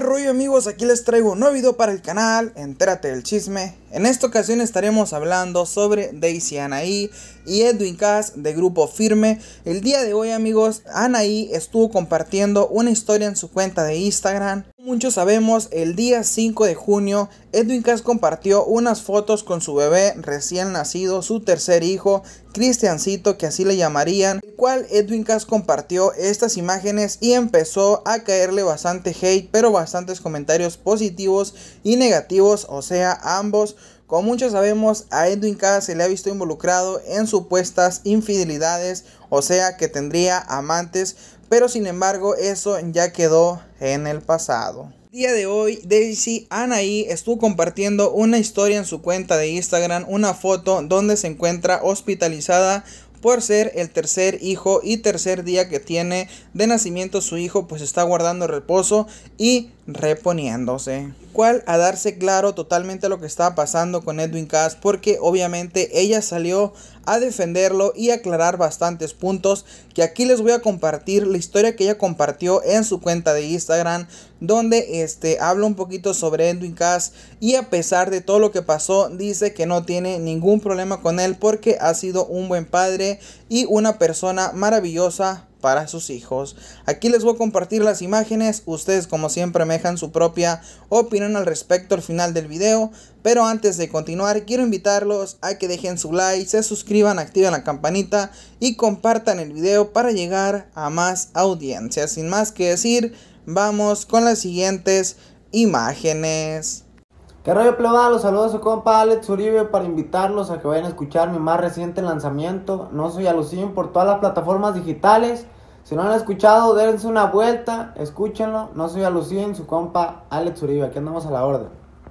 rollo amigos? Aquí les traigo un nuevo video para el canal, entérate del chisme. En esta ocasión estaremos hablando sobre Daisy Anaí y Edwin Cass de Grupo Firme. El día de hoy amigos, Anaí estuvo compartiendo una historia en su cuenta de Instagram Muchos sabemos, el día 5 de junio, Edwin Cass compartió unas fotos con su bebé recién nacido, su tercer hijo, Cristiancito, que así le llamarían, el cual Edwin Cass compartió estas imágenes y empezó a caerle bastante hate, pero bastantes comentarios positivos y negativos, o sea, ambos, como muchos sabemos, a Edwin K. se le ha visto involucrado en supuestas infidelidades, o sea que tendría amantes, pero sin embargo eso ya quedó en el pasado. El día de hoy, Daisy Anaí estuvo compartiendo una historia en su cuenta de Instagram, una foto donde se encuentra hospitalizada por ser el tercer hijo y tercer día que tiene de nacimiento su hijo, pues está guardando reposo y reponiéndose. Cual a darse claro totalmente lo que estaba pasando con Edwin Cass porque obviamente ella salió a defenderlo y aclarar bastantes puntos que aquí les voy a compartir la historia que ella compartió en su cuenta de Instagram donde este habla un poquito sobre Edwin Cass y a pesar de todo lo que pasó dice que no tiene ningún problema con él porque ha sido un buen padre y una persona maravillosa para sus hijos. Aquí les voy a compartir las imágenes, ustedes como siempre me dejan su propia opinión al respecto al final del video, pero antes de continuar quiero invitarlos a que dejen su like, se suscriban, activen la campanita y compartan el video para llegar a más audiencias. Sin más que decir, vamos con las siguientes imágenes. De rollo plebada? Los saludos a su compa Alex Uribe para invitarlos a que vayan a escuchar mi más reciente lanzamiento, No Soy Alucin por todas las plataformas digitales. Si no han escuchado, dense una vuelta, escúchenlo. No Soy Alucin, su compa Alex Uribe, aquí andamos a la orden.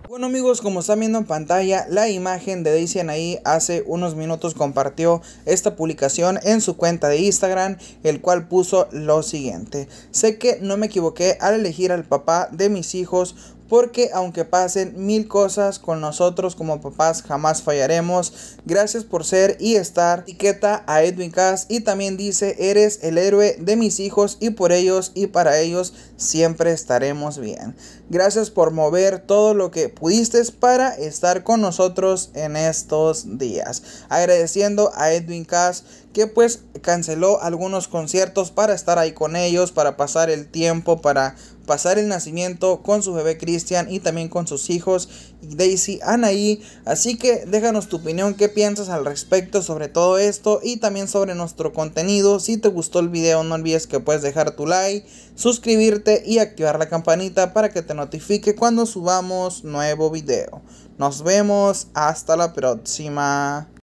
Bueno amigos, como están viendo en pantalla, la imagen de Daisy Anaí hace unos minutos compartió esta publicación en su cuenta de Instagram, el cual puso lo siguiente. Sé que no me equivoqué al elegir al papá de mis hijos porque aunque pasen mil cosas con nosotros como papás jamás fallaremos. Gracias por ser y estar. Etiqueta a Edwin Cass y también dice eres el héroe de mis hijos y por ellos y para ellos siempre estaremos bien. Gracias por mover todo lo que pudiste para estar con nosotros en estos días. Agradeciendo a Edwin Cass que pues canceló algunos conciertos para estar ahí con ellos, para pasar el tiempo, para pasar el nacimiento con su bebé Cristian y también con sus hijos Daisy, Anaí. Así que déjanos tu opinión, qué piensas al respecto sobre todo esto y también sobre nuestro contenido. Si te gustó el video no olvides que puedes dejar tu like, suscribirte y activar la campanita para que te notifique cuando subamos nuevo video. Nos vemos, hasta la próxima.